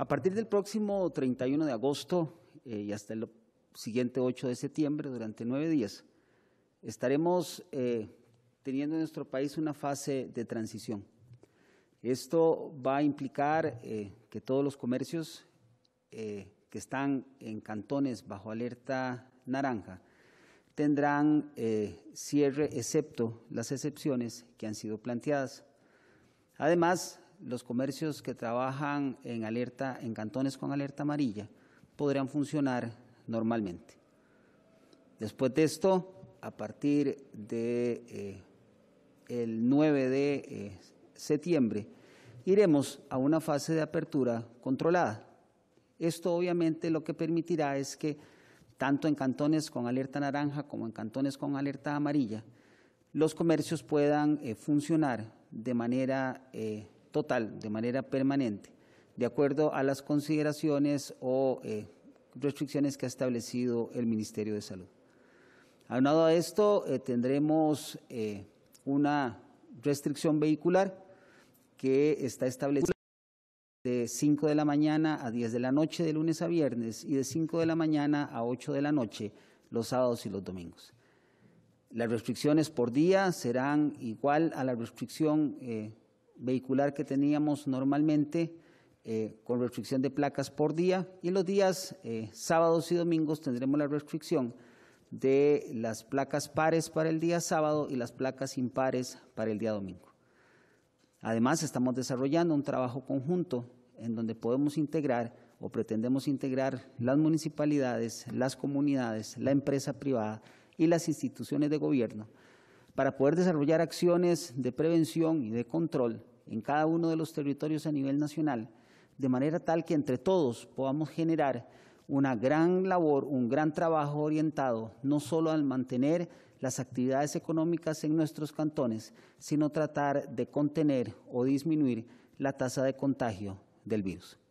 A partir del próximo 31 de agosto eh, y hasta el siguiente 8 de septiembre, durante nueve días, estaremos eh, teniendo en nuestro país una fase de transición. Esto va a implicar eh, que todos los comercios que están en cantones bajo alerta naranja tendrán cierre, excepto las excepciones que han sido planteadas. Además, los comercios que trabajan en alerta, en cantones con alerta amarilla, podrían funcionar normalmente. Después de esto, a partir de eh, el 9 de eh, septiembre, iremos a una fase de apertura controlada. Esto obviamente lo que permitirá es que tanto en cantones con alerta naranja como en cantones con alerta amarilla, los comercios puedan eh, funcionar de manera total, de manera permanente, de acuerdo a las consideraciones o eh, restricciones que ha establecido el Ministerio de Salud. Aunado a esto, eh, tendremos eh, una restricción vehicular que está establecida de 5 de la mañana a 10 de la noche de lunes a viernes y de 5 de la mañana a 8 de la noche los sábados y los domingos. Las restricciones por día serán igual a la restricción vehicular que teníamos normalmente eh, con restricción de placas por día y los días eh, sábados y domingos tendremos la restricción de las placas pares para el día sábado y las placas impares para el día domingo. Además, estamos desarrollando un trabajo conjunto en donde podemos integrar o pretendemos integrar las municipalidades, las comunidades, la empresa privada y las instituciones de gobierno para poder desarrollar acciones de prevención y de control en cada uno de los territorios a nivel nacional, de manera tal que entre todos podamos generar una gran labor, un gran trabajo orientado no solo al mantener las actividades económicas en nuestros cantones, sino tratar de contener o disminuir la tasa de contagio del virus.